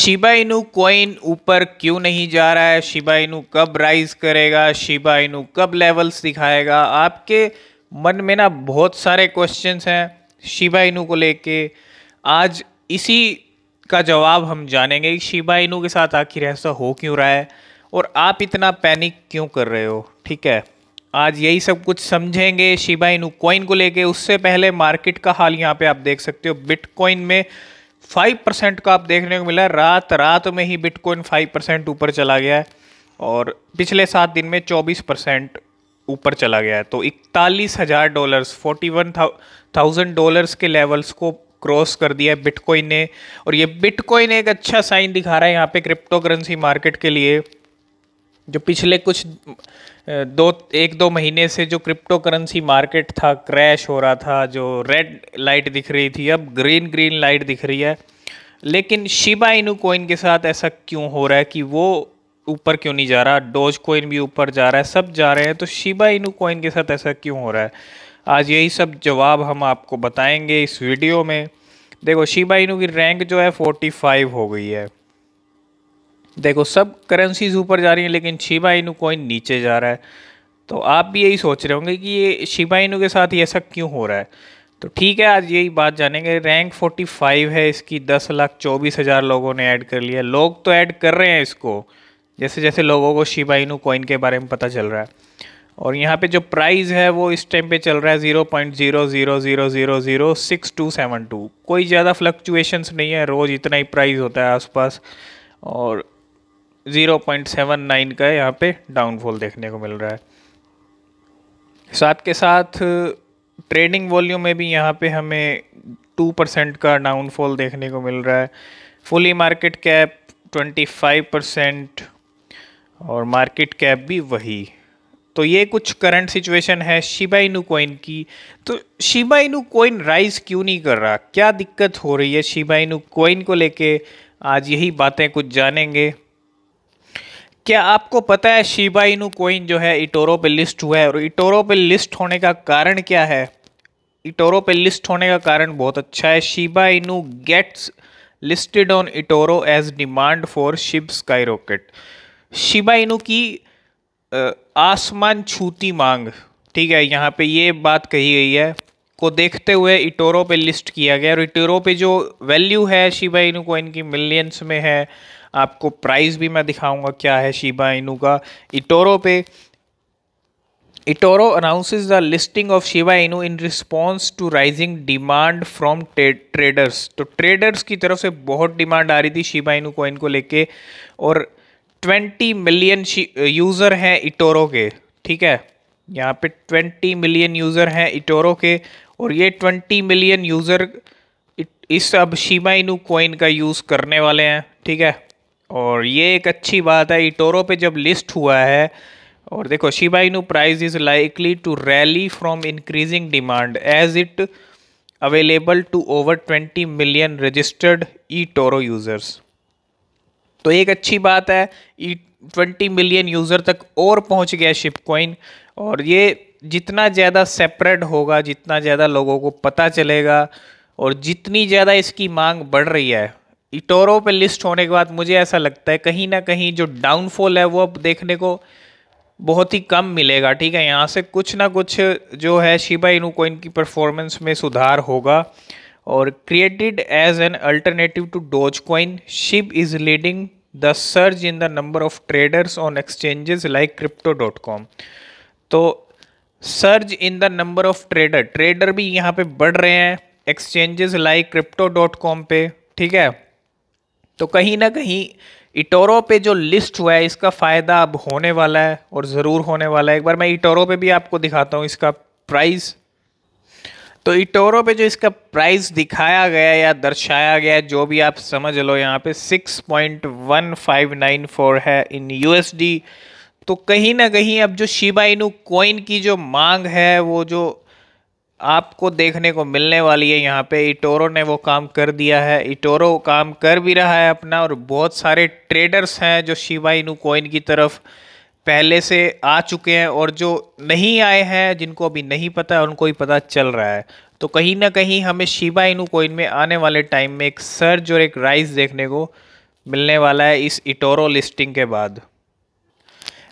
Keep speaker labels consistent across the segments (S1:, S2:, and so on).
S1: Shiba Inu coin ऊपर क्यों नहीं जा रहा है शिबा इनू कब राइज करेगा शिबा कब लेवल्स दिखाएगा आपके मन में ना बहुत सारे क्वेश्चंस हैं शिबा इनू को लेके आज इसी का जवाब हम जानेंगे कि शिबा के साथ आखिर ऐसा हो क्यों रहा है और आप इतना पैनिक क्यों कर रहे हो ठीक है आज यही सब कुछ समझेंगे शिबा इनू कॉइन को लेके उससे पहले मार्केट का हाल यहाँ पे आप देख सकते हो बिटकॉइन में फाइव परसेंट का आप देखने को मिला रात रात में ही बिटकॉइन फाइव परसेंट ऊपर चला गया है और पिछले सात दिन में चौबीस परसेंट ऊपर चला गया है तो इकतालीस हज़ार dollars forty one thousand dollars के लेवल्स को क्रॉस कर दिया है बिटकॉइन ने और ये बिटकॉइन एक अच्छा साइन दिखा रहा है यहाँ पे क्रिप्टो करेंसी मार्केट के लिए जो पिछले कुछ दो एक दो महीने से जो क्रिप्टो करेंसी मार्केट था क्रैश हो रहा था जो रेड लाइट दिख रही थी अब ग्रीन ग्रीन लाइट दिख रही है लेकिन शिबा इनू कोइन के साथ ऐसा क्यों हो रहा है कि वो ऊपर क्यों नहीं जा रहा डोज कोइन भी ऊपर जा रहा है सब जा रहे हैं तो शिबा इनू कोइन के साथ ऐसा क्यों हो रहा है आज यही सब जवाब हम आपको बताएंगे इस वीडियो में देखो शिबा इनू की रैंक जो है 45 हो गई है देखो सब करेंसीज ऊपर जा रही हैं लेकिन शिबा इनू कॉइन नीचे जा रहा है तो आप भी यही सोच रहे होंगे कि ये शिबा इनू के साथ ये ऐसा क्यों हो रहा है तो ठीक है आज यही बात जानेंगे रैंक 45 है इसकी दस लाख चौबीस हज़ार लोगों ने ऐड कर लिया लोग तो ऐड कर रहे हैं इसको जैसे जैसे लोगों को शिबा इनू कॉइन के बारे में पता चल रहा है और यहाँ पे जो प्राइस है वो इस टाइम पे चल रहा है zero point zero zero zero zero zero six two seven two कोई ज़्यादा फ्लक्चुएशंस नहीं है रोज़ इतना ही प्राइस होता है आसपास और ज़ीरो पॉइंट सेवन नाइन का यहाँ पे डाउनफॉल देखने को मिल रहा है साथ के साथ ट्रेडिंग वॉल्यूम में भी यहाँ पे हमें टू परसेंट का डाउनफॉल देखने को मिल रहा है fully market cap twenty five percent और मार्केट कैप भी वही तो ये कुछ करंट सिचुएशन है शिबा इनू कोइन की तो शिबा इनू कोइन राइज क्यों नहीं कर रहा क्या दिक्कत हो रही है शिबा इनू कोइन को लेके आज यही बातें कुछ जानेंगे क्या आपको पता है शिबा इनू कोइन जो है इटोरो पे लिस्ट हुआ है और इटोरो पे लिस्ट होने का कारण क्या है इटोरो पे लिस्ट होने का कारण बहुत अच्छा है Shiba Inu gets listed on eToro as demand for SHIB skyrockets Shiba Inu की आसमान छूती मांग ठीक है यहाँ पे ये बात कही गई है को देखते हुए इटोरो पे लिस्ट किया गया और इटोरो पे जो वैल्यू है शिबा इनू कोइन की मिलियंस में है आपको प्राइस भी मैं दिखाऊंगा क्या है शिबा इनू का इटोरो पे eToro announces the listing of Shiba Inu in response to rising demand from traders तो ट्रेडर्स की तरफ से बहुत डिमांड आ रही थी शिवा इनू कॉइन को लेके और 20 मिलियन यूज़र हैं इटोरो के ठीक है यहाँ पे 20 मिलियन यूज़र हैं इटोरो के और ये 20 मिलियन यूज़र इस अब शिबा इनू कॉइन का यूज़ करने वाले हैं ठीक है और ये एक अच्छी बात है इटोरो पे जब लिस्ट हुआ है और देखो Shiba Inu price is likely to rally from increasing demand as it available to over twenty million registered eToro users तो एक अच्छी बात है ई ट्वेंटी मिलियन यूज़र तक और पहुंच गया शिप और ये जितना ज़्यादा सेपरेट होगा जितना ज़्यादा लोगों को पता चलेगा और जितनी ज़्यादा इसकी मांग बढ़ रही है इटोरो पे लिस्ट होने के बाद मुझे ऐसा लगता है कहीं ना कहीं जो डाउनफॉल है वो अब देखने को बहुत ही कम मिलेगा ठीक है यहाँ से कुछ ना कुछ जो है शिबा इनू को की परफॉर्मेंस में सुधार होगा और created as an alternative to Dogecoin SHIB is leading the surge in the number of traders on exchanges like crypto dot com तो surge in the number of trader trader भी यहाँ पे बढ़ रहे हैं exchanges like crypto dot com पे ठीक है तो कहीं ना कहीं इटोरो पे जो लिस्ट हुआ है इसका फ़ायदा अब होने वाला है और ज़रूर होने वाला है एक बार मैं इटोरो पे भी आपको दिखाता हूँ इसका प्राइस तो इटोरो पे जो इसका प्राइस दिखाया गया या दर्शाया गया जो भी आप समझ लो यहाँ पे 6.1594 है इन यूएसडी तो कहीं ना कहीं अब जो शिबा इनू कॉइन की जो मांग है वो जो आपको देखने को मिलने वाली है यहाँ पे इटोरो ने वो काम कर दिया है इटोरो काम कर भी रहा है अपना और बहुत सारे ट्रेडर्स हैं जो शिवा इनू कोइन की तरफ पहले से आ चुके हैं और जो नहीं आए हैं जिनको अभी नहीं पता है उनको ही पता चल रहा है तो कहीं ना कहीं हमें शिबा इनू कोइन में आने वाले टाइम में एक सर्ज और एक राइज देखने को मिलने वाला है इस इटोरो लिस्टिंग के बाद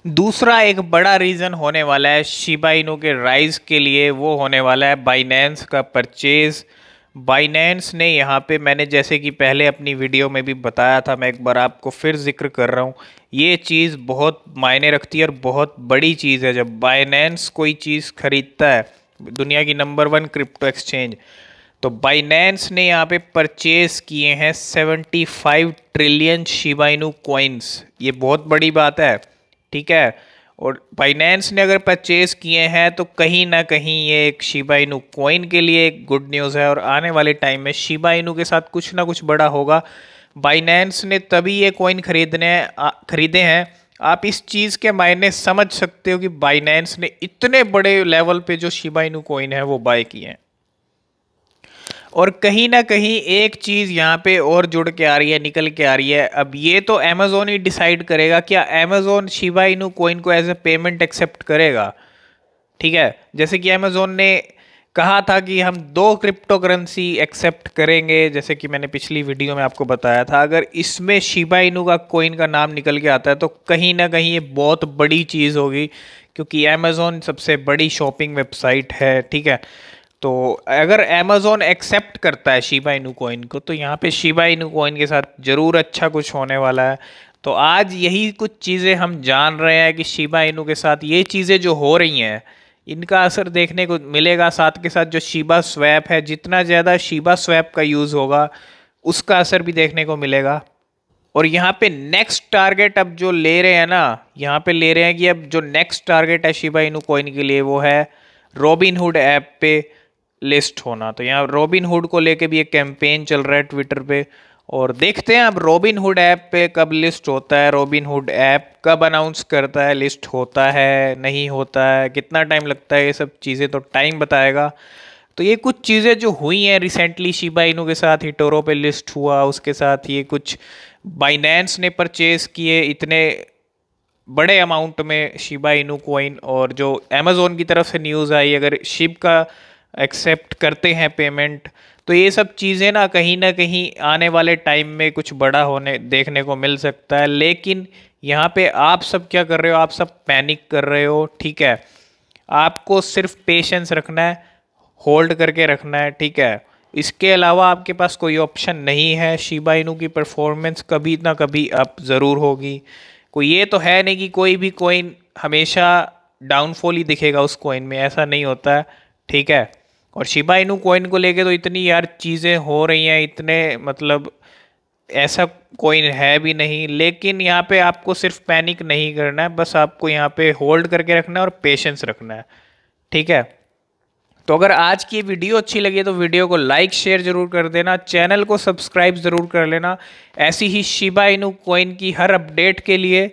S1: दूसरा एक बड़ा रीज़न होने वाला है शिबा इनू के राइज के लिए वो होने वाला है बाइनेंस का परचेज़ बाइनेंस ने यहाँ पे मैंने जैसे कि पहले अपनी वीडियो में भी बताया था मैं एक बार आपको फिर जिक्र कर रहा हूँ ये चीज़ बहुत मायने रखती है और बहुत बड़ी चीज़ है जब बाइनेंस कोई चीज़ ख़रीदता है दुनिया की नंबर वन क्रिप्टो एक्सचेंज तो बाइनेंस ने यहाँ पे परचेज़ किए हैं 75 ट्रिलियन शिबाइनू कॉइन्स ये बहुत बड़ी बात है ठीक है और बाइनेंस ने अगर परचेज किए हैं तो कहीं ना कहीं ये एक शिबा इनू कॉइन के लिए एक गुड न्यूज़ है और आने वाले टाइम में शिबा इनू के साथ कुछ ना कुछ बड़ा होगा बाइनेंस ने तभी ये कॉइन खरीदने खरीदे हैं आप इस चीज़ के मायने समझ सकते हो कि बाइनेंस ने इतने बड़े लेवल पे जो शिबा इनू कॉइन है वो बाय किए हैं और कहीं ना कहीं एक चीज़ यहाँ पे और जुड़ के आ रही है निकल के आ रही है अब ये तो अमेज़ोन ही डिसाइड करेगा क्या अमेज़ोन शिवा इनू कोइन को एज ए पेमेंट एक्सेप्ट करेगा ठीक है जैसे कि अमेज़ोन ने कहा था कि हम दो क्रिप्टो करेंसी एक्सेप्ट करेंगे जैसे कि मैंने पिछली वीडियो में आपको बताया था अगर इसमें शिबा इनू का कोइन का नाम निकल के आता है तो कहीं ना कहीं ये बहुत बड़ी चीज़ होगी क्योंकि अमेज़ोन सबसे बड़ी शॉपिंग वेबसाइट है ठीक है तो अगर अमेजोन एक्सेप्ट करता है शिबा इनू कॉइन को तो यहाँ पे शिबा इनू कॉइन के साथ ज़रूर अच्छा कुछ होने वाला है तो आज यही कुछ चीज़ें हम जान रहे हैं कि शिबा इनू के साथ ये चीज़ें जो हो रही हैं इनका असर देखने को मिलेगा साथ के साथ जो शिबा स्वैप है जितना ज़्यादा शिबा स्वैप का यूज़ होगा उसका असर भी देखने को मिलेगा और यहाँ पे नेक्स्ट टारगेट अब जो ले रहे हैं ना यहाँ पे ले रहे हैं कि अब जो नेक्स्ट टारगेट है शिबा इनू कॉइन के लिए वो है रॉबिनहुड ऐप पे लिस्ट होना तो यहाँ रॉबिन हुड को लेके भी एक कैंपेन चल रहा है ट्विटर पे और देखते हैं अब रॉबिन हुड ऐप पे कब लिस्ट होता है रॉबिन हुड ऐप कब अनाउंस करता है लिस्ट होता है नहीं होता है कितना टाइम लगता है ये सब चीज़ें तो टाइम बताएगा तो ये कुछ चीज़ें जो हुई हैं रिसेंटली शिबा इनू के साथ हिटोरो पे लिस्ट हुआ उसके साथ ये कुछ बाइनेंस ने परचेज़ किए इतने बड़े अमाउंट में शिबा इनू कोइन और जो अमेज़ोन की तरफ से न्यूज़ आई अगर शिब का एक्सेप्ट करते हैं पेमेंट तो ये सब चीज़ें ना कहीं ना कहीं आने वाले टाइम में कुछ बड़ा होने देखने को मिल सकता है लेकिन यहाँ पे आप सब क्या कर रहे हो आप सब पैनिक कर रहे हो ठीक है आपको सिर्फ पेशेंस रखना है होल्ड करके रखना है ठीक है इसके अलावा आपके पास कोई ऑप्शन नहीं है शिबा इनू की परफॉर्मेंस कभी ना कभी अप ज़रूर होगी कोई ये तो है नहीं कि कोई भी कोइन हमेशा डाउनफॉल ही दिखेगा उस कोइन में ऐसा नहीं होता है ठीक है और शिबा इनू कोइन को लेके तो इतनी यार चीज़ें हो रही हैं इतने मतलब ऐसा कोइन है भी नहीं लेकिन यहाँ पे आपको सिर्फ पैनिक नहीं करना है बस आपको यहाँ पे होल्ड करके रखना है और पेशेंस रखना है ठीक है तो अगर आज की वीडियो अच्छी लगी तो वीडियो को लाइक शेयर जरूर कर देना चैनल को सब्सक्राइब ज़रूर कर लेना ऐसी ही शिबा इनू कोइन की हर अपडेट के लिए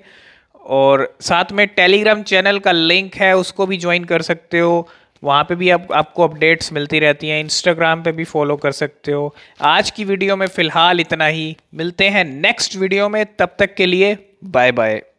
S1: और साथ में टेलीग्राम चैनल का लिंक है उसको भी ज्वाइन कर सकते हो वहाँ पे भी आप आपको अपडेट्स मिलती रहती हैं इंस्टाग्राम पे भी फॉलो कर सकते हो आज की वीडियो में फ़िलहाल इतना ही मिलते हैं नेक्स्ट वीडियो में तब तक के लिए बाय बाय